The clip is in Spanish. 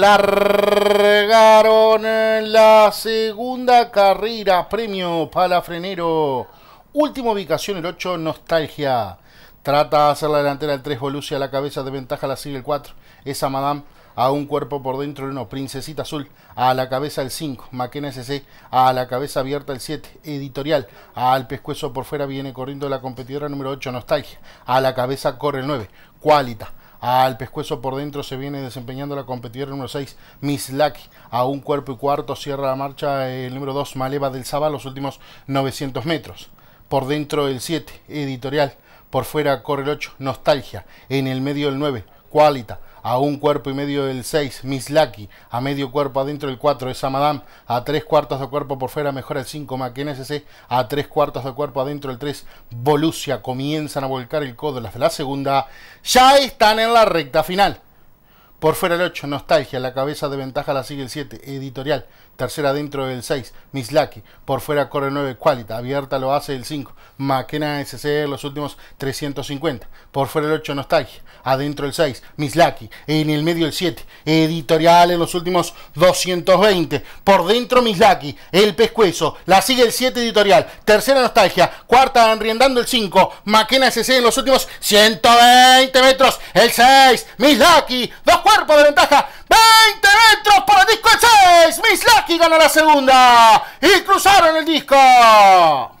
Largaron la segunda carrera, premio Palafrenero. Última ubicación, el 8, Nostalgia. Trata de hacer la delantera el 3, a la cabeza de ventaja la sigue el 4. Esa Madame a un cuerpo por dentro el 1, Princesita Azul, a la cabeza el 5, Maquena SC, a la cabeza abierta el 7, Editorial, al pescuezo por fuera viene corriendo la competidora número 8, Nostalgia, a la cabeza corre el 9, Qualita, al ah, pescuezo por dentro se viene desempeñando la competidora número 6, Mislack A un cuerpo y cuarto cierra la marcha el número 2, Maleva del Saba, los últimos 900 metros. Por dentro el 7, Editorial. Por fuera corre el 8, Nostalgia. En el medio el 9, Qualita a un cuerpo y medio del 6, Miss Lucky, a medio cuerpo adentro del 4, esa Madame, a tres cuartos de cuerpo por fuera, mejora el 5, McKenna a tres cuartos de cuerpo adentro del 3, Volusia, comienzan a volcar el codo, las de la segunda, ya están en la recta final. Por fuera el 8, Nostalgia, la cabeza de ventaja la sigue el 7, Editorial, Tercera dentro del 6. Mislaki. Por fuera corre 9. Qualita. Abierta lo hace el 5. Maquena SC en los últimos 350. Por fuera el 8. Nostalgia. Adentro el 6. Mislaki. En el medio el 7. Editorial en los últimos 220. Por dentro Mislaki. El pescuezo. La sigue el 7 editorial. Tercera nostalgia. Cuarta enriendando el 5. Maquena SC en los últimos 120 metros. El 6. Mislucky, Dos cuerpos de ventaja. ¡20 metros para el disco 6. Miss Lucky gana la segunda. Y cruzaron el disco.